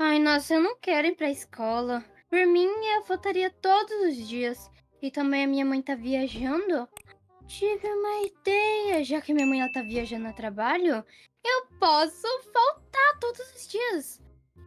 Ai, nossa, eu não quero ir pra escola. Por mim, eu votaria todos os dias. E também a minha mãe tá viajando. Tive uma ideia, já que minha mãe ela tá viajando a trabalho, eu posso faltar todos os dias.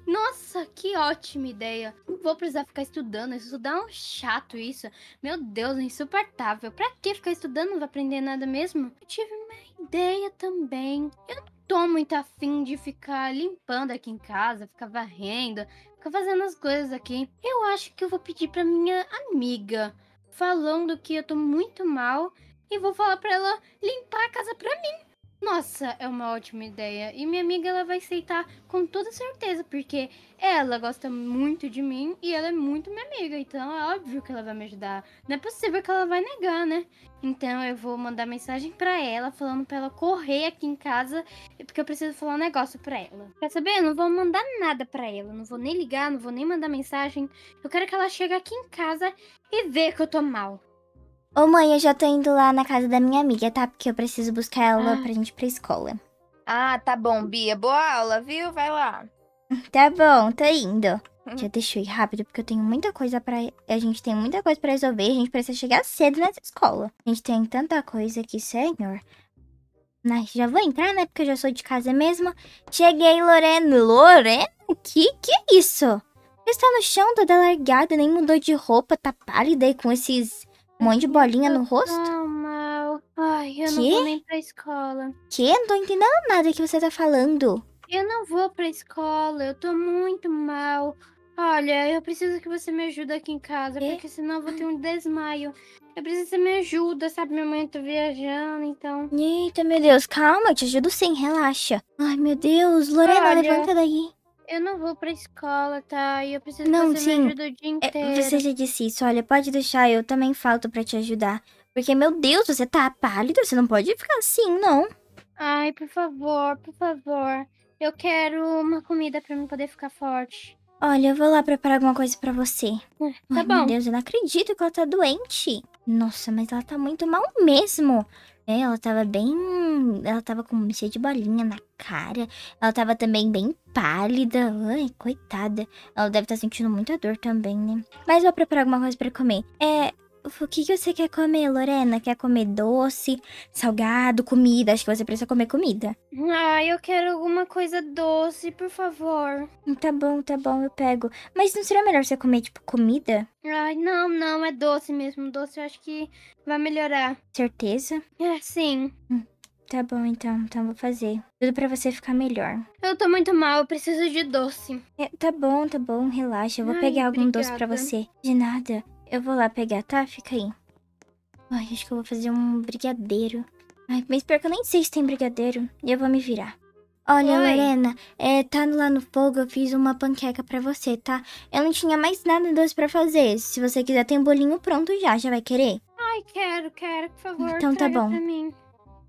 Nossa, que ótima ideia. Não vou precisar ficar estudando, estudar é um chato isso. Meu Deus, é insuportável. Pra que ficar estudando? Não vai aprender nada mesmo? Eu tive uma ideia também. Eu não tô muito afim de ficar limpando aqui em casa, ficar varrendo, ficar fazendo as coisas aqui. Eu acho que eu vou pedir pra minha amiga, falando que eu tô muito mal, e vou falar pra ela limpar a casa pra mim. Nossa, é uma ótima ideia. E minha amiga ela vai aceitar com toda certeza, porque ela gosta muito de mim e ela é muito minha amiga, então é óbvio que ela vai me ajudar. Não é possível que ela vai negar, né? Então eu vou mandar mensagem para ela falando para ela correr aqui em casa, porque eu preciso falar um negócio para ela. Quer saber? Eu não vou mandar nada para ela, não vou nem ligar, não vou nem mandar mensagem. Eu quero que ela chegue aqui em casa e veja que eu tô mal. Ô mãe, eu já tô indo lá na casa da minha amiga, tá? Porque eu preciso buscar ela ah. pra gente ir pra escola. Ah, tá bom, Bia. Boa aula, viu? Vai lá. Tá bom, tô indo. Já hum. deixa eu ir rápido, porque eu tenho muita coisa para A gente tem muita coisa para resolver a gente precisa chegar cedo nessa escola. A gente tem tanta coisa aqui, senhor. Mas já vou entrar, né? Porque eu já sou de casa mesmo. Cheguei, Lorena. Lorena? Que que é isso? Você está no chão toda largada, nem mudou de roupa, tá pálida aí com esses um monte de bolinha no rosto? mal. Ai, eu não vou nem pra escola. Que? Não tô entendendo nada que você tá falando. Eu não vou pra escola, eu tô muito mal. Olha, eu preciso que você me ajude aqui em casa, Quê? porque senão eu vou ter um desmaio. Eu preciso que você me ajuda, sabe? Minha mãe tá viajando, então. Eita, meu Deus, calma, eu te ajudo sim, relaxa. Ai, meu Deus, Lorena, Olha. levanta daí eu não vou pra escola, tá? E eu preciso não, que você sim. me ajude o dia é, inteiro. É, você já disse isso, olha, pode deixar, eu também falto pra te ajudar. Porque, meu Deus, você tá pálida, você não pode ficar assim, não. Ai, por favor, por favor. Eu quero uma comida pra eu poder ficar forte. Olha, eu vou lá preparar alguma coisa pra você. É, tá Ai, bom. Meu Deus, eu não acredito que ela tá doente. Nossa, mas ela tá muito mal mesmo. É, ela tava bem. Ela tava com cheio de bolinha na cara. Ela tava também bem pálida. Ai, coitada. Ela deve estar tá sentindo muita dor também, né? Mas vou preparar alguma coisa pra comer. É, o que, que você quer comer, Lorena? Quer comer doce, salgado, comida? Acho que você precisa comer comida. Ah, eu quero alguma coisa doce, por favor. Hum, tá bom, tá bom, eu pego. Mas não seria melhor você comer, tipo, comida? Ai, não, não, é doce mesmo. Doce eu acho que vai melhorar. Certeza? É, sim. Hum, tá bom, então. Então vou fazer. Tudo para você ficar melhor. Eu tô muito mal, eu preciso de doce. É, tá bom, tá bom, relaxa. Eu vou Ai, pegar algum obrigada. doce para você. De nada. Eu vou lá pegar, tá? Fica aí. Ai, acho que eu vou fazer um brigadeiro. Ai, mas pior que eu nem sei se tem brigadeiro. E eu vou me virar. Olha, Oi. Lorena, é, tá lá no fogo, eu fiz uma panqueca pra você, tá? Eu não tinha mais nada doce pra fazer. Se você quiser, tem um bolinho pronto já, já vai querer? Ai, quero, quero, por favor. Então tá bom.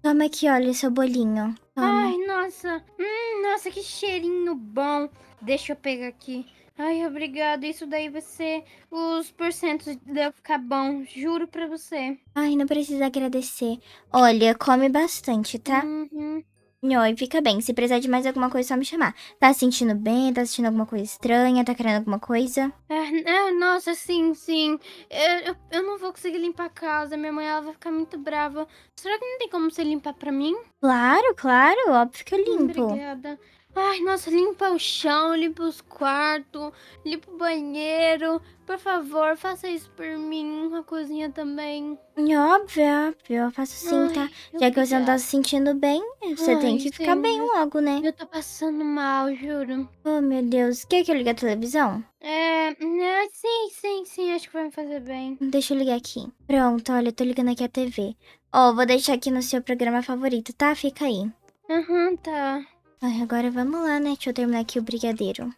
Toma aqui, olha, seu bolinho. Toma. Ai, nossa. Hum, nossa, que cheirinho bom. Deixa eu pegar aqui. Ai, obrigado. Isso daí vai ser os porcentos deve ficar bom. Juro pra você. Ai, não precisa agradecer. Olha, come bastante, tá? Uhum. Oi, fica bem. Se precisar de mais alguma coisa, é só me chamar. Tá se sentindo bem? Tá sentindo alguma coisa estranha? Tá querendo alguma coisa? É, é, nossa, sim, sim. Eu, eu, eu, não vou conseguir limpar a casa. Minha mãe, ela vai ficar muito brava. Será que não tem como você limpar pra mim? Claro, claro. Óbvio que eu limpo. Hum, obrigada. Ai, nossa, limpa o chão, limpa os quartos, limpa o banheiro. Por favor, faça isso por mim, a cozinha também. Óbvio, é óbvio, eu faço sim, Ai, tá? Já que você não tá se sentindo bem, você Ai, tem que sim, ficar bem logo, né? Eu tô passando mal, juro. Oh, meu Deus, quer que eu ligue a televisão? É, né, sim, sim, sim, acho que vai me fazer bem. Deixa eu ligar aqui. Pronto, olha, eu tô ligando aqui a TV. Ó, oh, vou deixar aqui no seu programa favorito, tá? Fica aí. Aham, uhum, tá. Ai, agora vamos lá, né? Deixa eu terminar aqui o brigadeiro.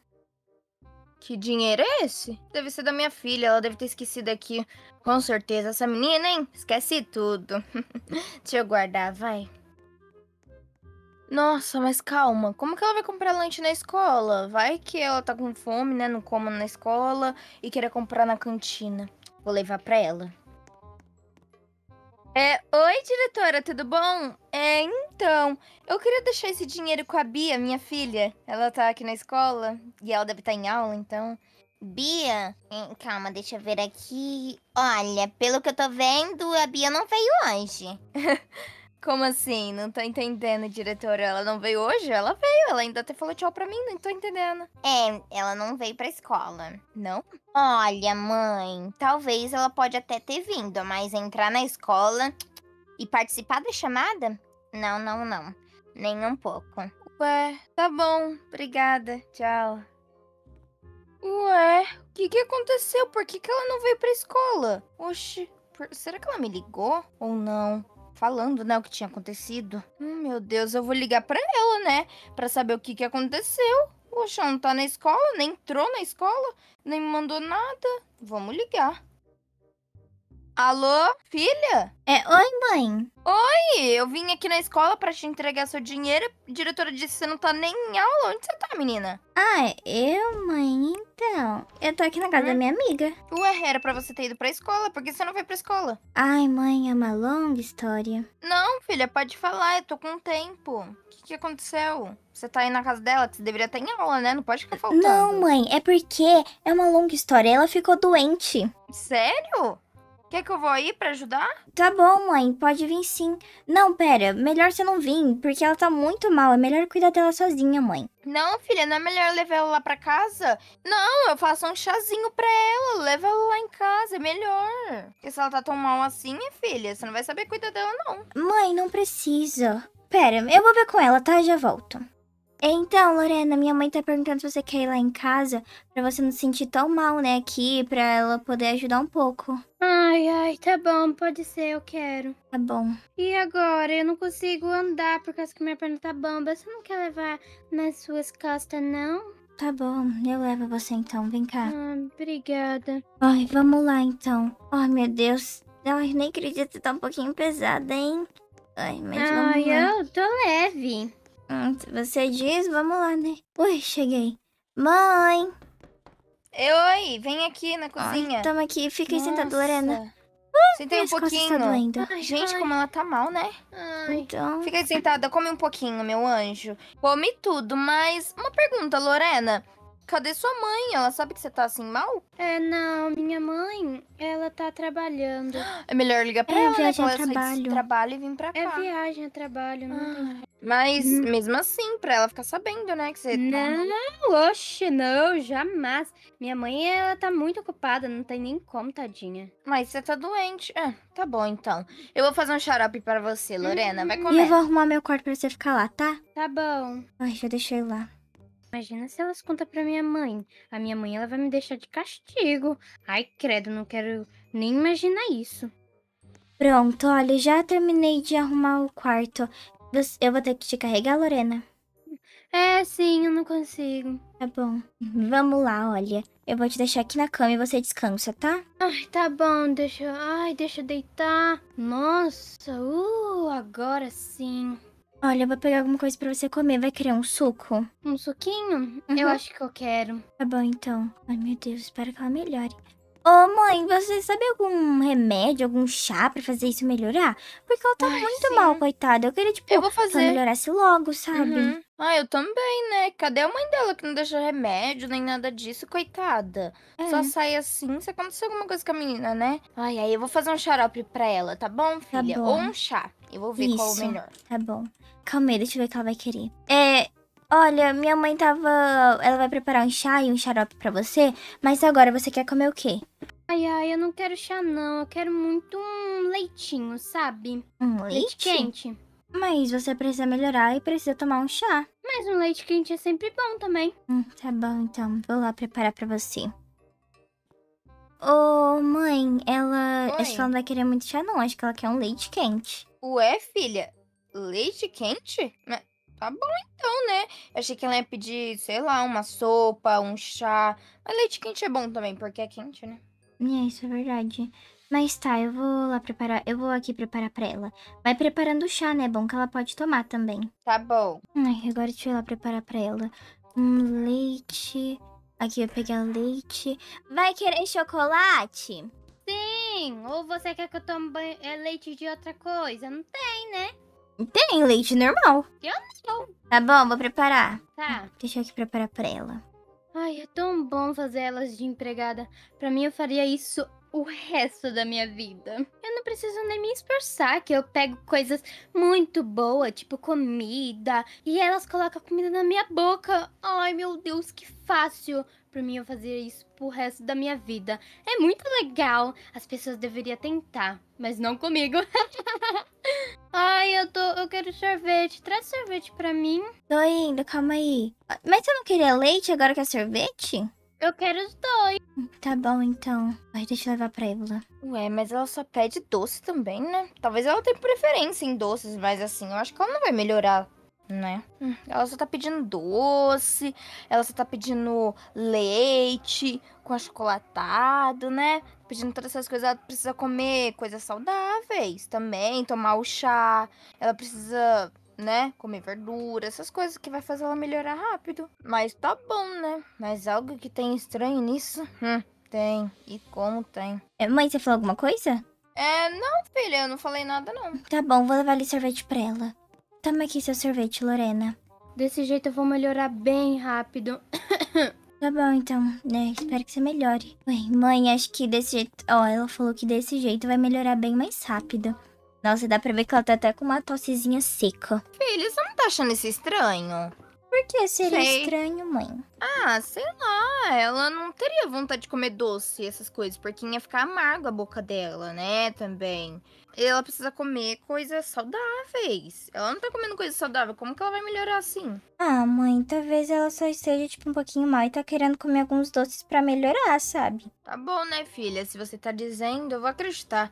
Que dinheiro é esse? Deve ser da minha filha, ela deve ter esquecido aqui. Com certeza, essa menina, hein? Esquece tudo. Deixa eu guardar, vai. Nossa, mas calma, como que ela vai comprar lanche na escola? Vai que ela tá com fome, né? Não coma na escola e queria comprar na cantina. Vou levar pra ela. É, Oi, diretora, tudo bom? É, então, eu queria deixar esse dinheiro com a Bia, minha filha. Ela tá aqui na escola e ela deve estar tá em aula, então. Bia? Calma, deixa eu ver aqui. Olha, pelo que eu tô vendo, a Bia não veio hoje. Como assim? Não tô entendendo, diretora. Ela não veio hoje? Ela veio. Ela ainda até falou tchau pra mim, não tô entendendo. É, ela não veio pra escola. Não? Olha, mãe, talvez ela pode até ter vindo, mas entrar na escola e participar da chamada? Não, não, não. Nem um pouco. Ué, tá bom. Obrigada. Tchau. Ué, o que, que aconteceu? Por que, que ela não veio pra escola? Oxi, por... será que ela me ligou ou não? falando, né, o que tinha acontecido. Hum, meu Deus, eu vou ligar para ela, né, para saber o que que aconteceu. Poxa, não tá na escola, nem entrou na escola, nem me mandou nada. Vamos ligar. Alô, filha? É, oi, mãe. Oi, eu vim aqui na escola para te entregar seu dinheiro. A diretora disse que você não tá nem em aula. Onde você tá, menina? Ah, eu, mãe? Então, eu tô aqui na casa hum? da minha amiga. Ué, era pra você ter ido pra escola. Por que você não foi pra escola? Ai, mãe, é uma longa história. Não, filha, pode falar. Eu tô com tempo. O que, que aconteceu? Você tá aí na casa dela, você deveria estar em aula, né? Não pode ficar faltando. Não, mãe, é porque é uma longa história. Ela ficou doente. Sério? Quer que eu vou aí pra ajudar? Tá bom, mãe, pode vir sim. Não, pera, melhor você não vir, porque ela tá muito mal. É melhor cuidar dela sozinha, mãe. Não, filha, não é melhor levar ela lá pra casa? Não, eu faço um chazinho pra ela, leva ela lá em casa, é melhor. Porque se ela tá tão mal assim, filha, você não vai saber cuidar dela, não. Mãe, não precisa. Pera, eu vou ver com ela, tá? Já volto. Então, Lorena, minha mãe tá perguntando se você quer ir lá em casa pra você não se sentir tão mal, né, aqui, pra ela poder ajudar um pouco. Ai, ai, tá bom, pode ser, eu quero. Tá bom. E agora? Eu não consigo andar por causa que minha perna tá bamba. Você não quer levar nas suas costas, não? Tá bom, eu levo você então, vem cá. Ah, obrigada. Ai, vamos lá então. Ai, meu Deus. Ai, nem acredito que tá um pouquinho pesada, hein? Ai, mas Ai, vamos lá. eu tô leve. Hum, se você diz, vamos lá, né? Ui, cheguei. Mãe! Oi, vem aqui na cozinha. tamo aqui, fica Nossa. sentada, Lorena. Uh, Sentei um pouquinho. Tá ai, Gente, ai. como ela tá mal, né? Ai. Então. Fica sentada, come um pouquinho, meu anjo. Come tudo, mas uma pergunta, Lorena. Cadê sua mãe? Ela sabe que você tá assim mal? É, não, minha mãe, ela tá trabalhando. É melhor ligar pra é, ela, viagem né? trabalho. trabalho e vir pra é cá. É viagem a trabalho, não ah, Mas hum. mesmo assim, pra ela ficar sabendo, né, que você tá Não, tá... oxe, não, jamais. Minha mãe, ela tá muito ocupada, não tem nem como, tadinha. Mas você tá doente. É, tá bom, então. Eu vou fazer um xarope pra você, Lorena, hum. vai uhum. comer. E eu vou arrumar meu quarto pra você ficar lá, tá? Tá bom. Ai, já deixei lá. Imagina se elas contam pra minha mãe. A minha mãe ela vai me deixar de castigo. Ai, credo, não quero nem imaginar isso. Pronto, olha, já terminei de arrumar o quarto. Eu vou ter que te carregar, Lorena. É, sim, eu não consigo. Tá bom. Vamos lá, olha. Eu vou te deixar aqui na cama e você descansa, tá? Ai, tá bom, deixa. Ai, deixa eu deitar. Nossa, uh, agora sim. Olha, eu vou pegar alguma coisa pra você comer. Vai querer um suco? Um suquinho? Uhum. Eu acho que eu quero. Tá bom, então. Ai, meu Deus, espero que ela melhore. Ô, oh, mãe, você sabe algum remédio, algum chá pra fazer isso melhorar? Porque ela tá Ai, muito sim. mal, coitada. Eu queria, tipo, eu vou fazer. ela melhorasse logo, sabe? Uhum. Ah, eu também, né? Cadê a mãe dela que não deixa remédio nem nada disso, coitada? É. Só sai assim se acontecer alguma coisa com a menina, né? Ai, aí eu vou fazer um xarope pra ela, tá bom, tá filha? Tá bom. Ou um chá. Eu vou ver Isso. qual é o melhor. Tá bom. Calma aí, deixa eu ver o que ela vai querer. É. Olha, minha mãe tava. Ela vai preparar um chá e um xarope pra você, mas agora você quer comer o quê? Ai, ai, eu não quero chá, não. Eu quero muito um leitinho, sabe? Um leite? leite quente. Mas você precisa melhorar e precisa tomar um chá. Mas um leite quente é sempre bom também. Hum, tá bom, então. Vou lá preparar pra você. Ô, mãe, ela. Mãe. Acho que ela não vai querer muito chá, não. Acho que ela quer um leite quente. Ué, filha? Leite quente? Tá bom então, né? Eu achei que ela ia pedir, sei lá, uma sopa, um chá. Mas leite quente é bom também, porque é quente, né? É, isso é verdade. Mas tá, eu vou lá preparar. Eu vou aqui preparar pra ela. Vai preparando o chá, né? É bom que ela pode tomar também. Tá bom. Ai, agora deixa eu ir lá preparar pra ela. Um leite Aqui, eu um leite. Vai querer chocolate? Sim! Ou você quer que eu tome é, leite de outra coisa? Não tem, né? Tem, leite normal. Eu não. Tá bom, vou preparar. Tá. Deixa eu aqui preparar pra ela. Ai, é tão bom fazer elas de empregada. Pra mim, eu faria isso o resto da minha vida. Eu não preciso nem me esforçar, que eu pego coisas muito boas, tipo comida, e elas colocam a comida na minha boca. Ai, meu Deus, que fácil para mim eu fazer isso pro resto da minha vida. É muito legal. As pessoas deveriam tentar, mas não comigo. Ai, eu tô, eu quero sorvete. Traz sorvete para mim. Tô indo, calma aí. Mas você não queria leite agora que é sorvete? Eu quero os dois. Tá bom, então. Mas deixa eu levar pra Evola. Ué, mas ela só pede doce também, né? Talvez ela tenha preferência em doces, mas assim, eu acho que ela não vai melhorar, né? Hum, ela só tá pedindo doce, ela só tá pedindo leite com achocolatado, né? Pedindo todas essas coisas, ela precisa comer coisas saudáveis também, tomar o chá, ela precisa né? Comer verdura, essas coisas que vai fazer ela melhorar rápido. Mas tá bom, né? Mas algo que tem estranho nisso? Hum, tem. E como tem? É, mãe, você falou alguma coisa? É, não, filha, eu não falei nada, não. Tá bom, vou levar ali sorvete pra ela. Toma aqui seu sorvete, Lorena. Desse jeito eu vou melhorar bem rápido. Tá bom, então, né? Espero que você melhore. mãe, acho que desse jeito. Ó, ela falou que desse jeito vai melhorar bem mais rápido. Nossa, dá pra ver que ela tá até com uma tossezinha seca. Filho, você não tá achando isso estranho? Por que seria sei. estranho, mãe? Ah, sei lá. Ela não teria vontade de comer doce e essas coisas, porque ia ficar amargo a boca dela, né? Também. Ela precisa comer coisas saudáveis. Ela não tá comendo coisa saudável. Como que ela vai melhorar assim? Ah, mãe, talvez ela só esteja, tipo, um pouquinho mal e tá querendo comer alguns doces para melhorar, sabe? Tá bom, né, filha? Se você tá dizendo, eu vou acreditar.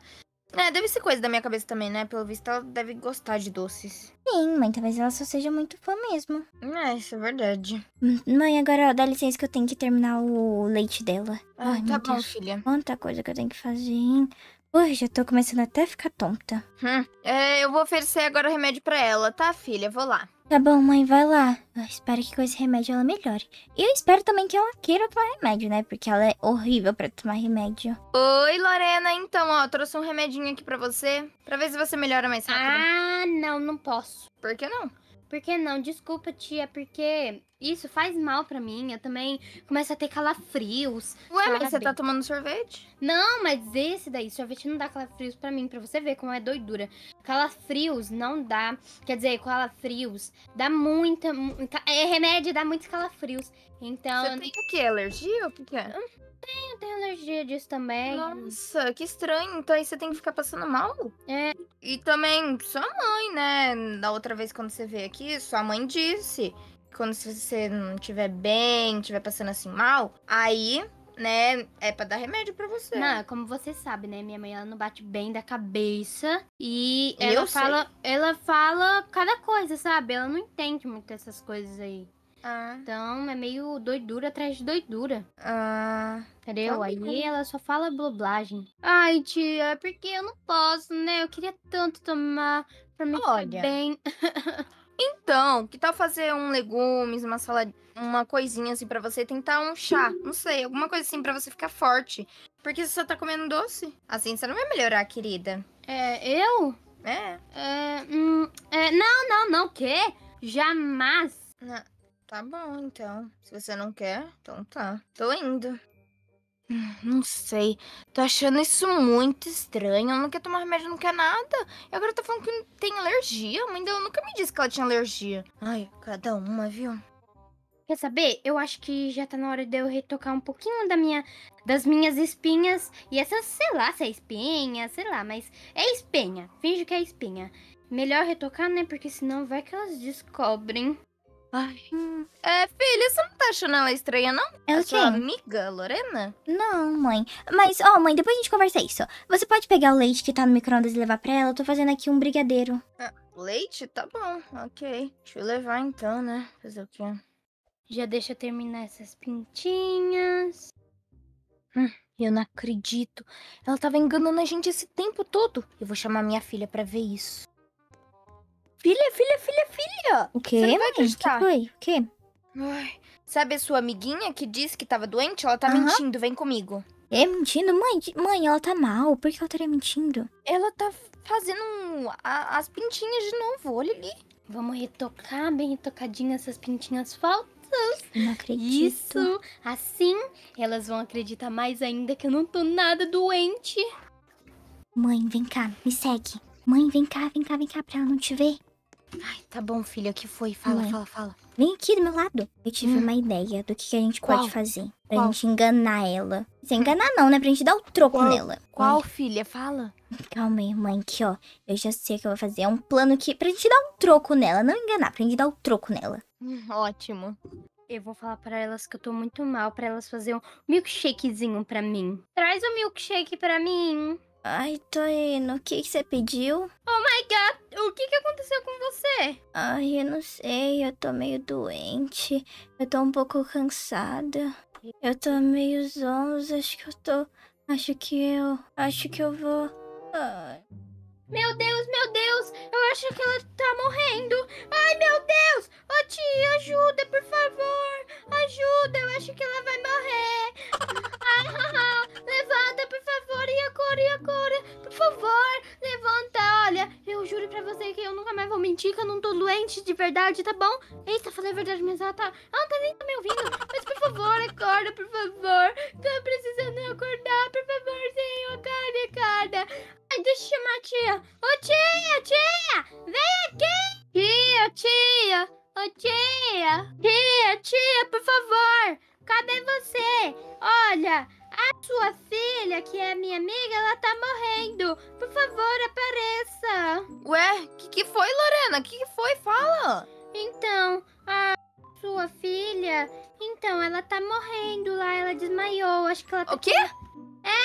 Então. É, deve ser coisa da minha cabeça também, né? Pelo visto, ela deve gostar de doces. Sim, mãe, talvez ela só seja muito fã mesmo. É, isso é verdade. Hum, mãe, agora ó, dá licença que eu tenho que terminar o leite dela. Ah, Ai, tá bom, Deus. filha. Quanta coisa que eu tenho que fazer, hein? Ui, já tô começando até a ficar tonta. Hum. É, eu vou oferecer agora o remédio para ela, tá, filha? Vou lá. Tá bom, mãe, vai lá. Eu espero que com esse remédio ela melhore. E eu espero também que ela queira tomar remédio, né? Porque ela é horrível pra tomar remédio. Oi, Lorena. Então, ó, trouxe um remedinho aqui pra você. Pra ver se você melhora mais rápido. Ah, não, não posso. Por que não? Porque não, desculpa, tia, porque isso faz mal para mim. Eu também começo a ter calafrios. Ué, mas você tá tomando sorvete? Não, mas esse daí, sorvete não dá calafrios para mim, para você ver como é doidura. Calafrios não dá. Quer dizer, calafrios dá muita. muita é remédio, dá muitos calafrios. Então. Você tem o quê? Alergia ou o que é? Hum, tenho, tenho alergia disso também. Nossa, que estranho. Então aí você tem que ficar passando mal? É. E também, sua mãe, né? Da outra vez quando você veio aqui, sua mãe disse. que Quando você não estiver bem, estiver passando assim mal, aí né, é para dar remédio para você. Não, como você sabe, né, minha mãe ela não bate bem da cabeça e ela Eu fala, sei. ela fala cada coisa, sabe? Ela não entende muito essas coisas aí. Ah. Então é meio doidura atrás de doidura. Ah. Entendeu? Aí ela só fala bloblagem. Ai, tia, é porque eu não posso, né? Eu queria tanto tomar pra me Olha. bem. então, que tal fazer um legumes, uma salada, uma coisinha assim para você tentar um chá, não sei, alguma coisa assim para você ficar forte. Porque você só tá comendo doce. Assim você não vai melhorar, querida. É, eu? É. é, hum, é não, não, não, o quê? Jamais. Não. Tá bom, então. Se você não quer, então tá. Tô indo. Não sei. Tô achando isso muito estranho. Eu não quero tomar remédio, não quer nada. E agora tá falando que tem alergia. A mãe dela nunca me disse que ela tinha alergia. Ai, cada uma, viu? Quer saber? Eu acho que já tá na hora de eu retocar um pouquinho da minha, das minhas espinhas. E essas sei lá, se é espinha, sei lá, mas é espinha. Finge que é espinha. Melhor retocar, né? Porque senão vai que elas descobrem. Ai. É, filha, você não tá achando ela estranha, não? É o quê? Sua amiga, Lorena? Não, mãe. Mas, ó, oh, mãe, depois a gente conversa isso. Você pode pegar o leite que tá no micro-ondas e levar pra ela? Eu tô fazendo aqui um brigadeiro. Ah, leite? Tá bom, ok. Deixa eu levar então, né? Fazer o quê? Já deixa eu terminar essas pintinhas. Hum, eu não acredito. Ela tava enganando a gente esse tempo todo. Eu vou chamar minha filha para ver isso. Filha, filha, filha, filha! O quê, Você não vai mãe? O que foi? O quê? Ai, Sabe a sua amiguinha que disse que tava doente? Ela tá mentindo, vem comigo. É mentindo? Mãe, mãe, ela tá mal. Por que ela estaria tá mentindo? Ela tá fazendo um- a- as pintinhas de novo, olha ali. Vamos retocar bem retocadinho essas pintinhas falsas. não acredito. Isso. Assim, elas vão acreditar mais ainda que eu não tô nada doente. Mãe, vem cá, me segue. Mãe, vem cá, vem cá, vem cá, pra ela não te ver. Ai, tá bom, filha. O que foi? Fala, Mãe. fala, fala. Vem aqui do meu lado. Eu tive hum. uma ideia do que, que a gente Qual? pode fazer. Pra Qual? gente enganar ela. Sem ah. enganar não, né? Pra gente dar o troco Qual? nela. Qual, filha? Fala. Calma aí, mãe, que ó, eu já sei o que eu vou fazer. É um plano que pra gente dar um troco nela, não enganar, pra gente dar o um troco nela. Hum, ótimo. Eu vou falar para elas que eu tô muito mal, para elas fazer um milkshakezinho para mim. Traz o um milkshake para mim. Ai, Toino, o que, que você pediu? Oh my god, o que, que aconteceu com você? Ai, eu não sei, eu tô meio doente, eu tô um pouco cansada. Eu tô meio zonza, acho que eu tô... Acho que eu... Acho que eu vou... Ai. Meu Deus, meu Deus, eu acho que ela tá morrendo. Ai, meu Deus, oh tia, ajuda, por favor ajuda, eu acho que ela vai morrer. Ah, ah, ah. Levanta, por favor, e agora, e agora? Por favor, levanta. Olha, eu juro pra você que eu nunca mais vou mentir, que eu não tô doente de verdade, tá bom? Eita, falei a verdade, mas ela tá... Ela não tá nem me ouvindo. Mas, por favor, acorda, por favor. Tô precisando acordar, por favor, senhor. Acorda, acorda. Ai, deixa eu chamar a tia. Ô, tia, tia, vem aqui. Tia, tia, ô, tia. Sua filha, que é minha amiga, ela tá morrendo. Por favor, apareça. Ué, que que foi, Lorena? Que que foi? Fala. Então, a sua filha, então ela tá morrendo lá, ela desmaiou. Acho que ela tá O quê? É,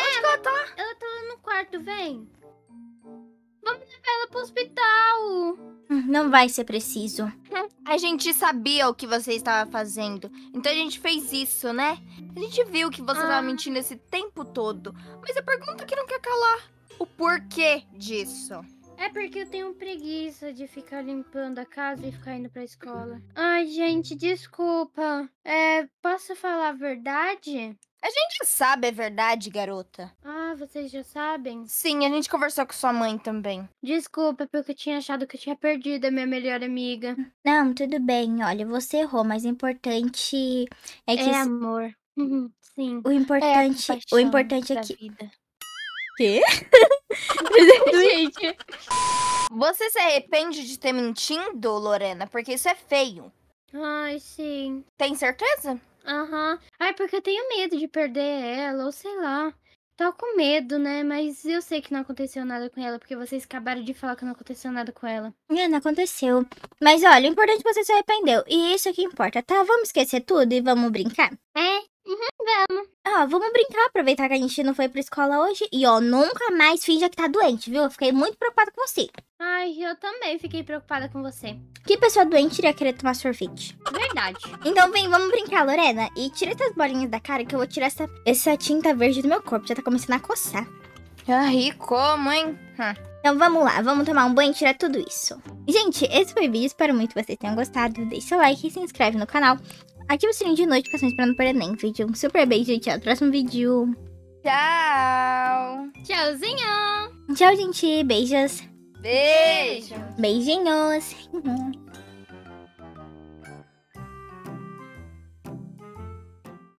Onde ela, ela tá? Ela tá lá no quarto, vem. Vamos levar ela pro hospital. Não vai ser preciso. A gente sabia o que você estava fazendo. Então a gente fez isso, né? A gente viu que você ah. tava mentindo esse tempo todo. Mas a pergunta que não quer calar: o porquê disso? É porque eu tenho preguiça de ficar limpando a casa e ficar indo pra escola. Ai, gente, desculpa. É, posso falar a verdade? A gente sabe a verdade, garota. Ah, vocês já sabem? Sim, a gente conversou com sua mãe também. Desculpa, porque eu tinha achado que eu tinha perdido a minha melhor amiga. Não, tudo bem. Olha, você errou, mas o importante é que. É amor. Uhum, sim. O É importante, o importante é que. vida. Quê? Gente, você se arrepende de ter mentindo, Lorena? Porque isso é feio. Ai, sim. Tem certeza? Aham. Ai, porque eu tenho medo de perder ela, ou sei lá. Tô com medo, né? Mas eu sei que não aconteceu nada com ela, porque vocês acabaram de falar que não aconteceu nada com ela. Não, é, não aconteceu. Mas olha, o importante é que você se arrependeu. E isso é que importa, tá? Vamos esquecer tudo e vamos brincar? É, Uhum, vamos. Ó, vamos brincar, aproveitar que a gente não foi pra escola hoje. E ó, nunca mais finja que tá doente, viu? Eu fiquei muito preocupada com você. Ai, eu também fiquei preocupada com você. Que pessoa doente iria querer tomar sorvete? Verdade. Então vem, vamos brincar, Lorena. E tira essas bolinhas da cara que eu vou tirar essa, essa tinta verde do meu corpo. Já tá começando a coçar. Ai, ah, como, hein? Hum. Então vamos lá, vamos tomar um banho e tirar tudo isso. Gente, esse foi o vídeo, espero muito que vocês tenham gostado. Deixa o like, e se inscreve no canal Ative o sininho de notificações pra não perder nenhum vídeo. Um super beijo e até o próximo vídeo. Tchau. Tchauzinho. Tchau, gente. Beijos. Beijo. Beijinhos.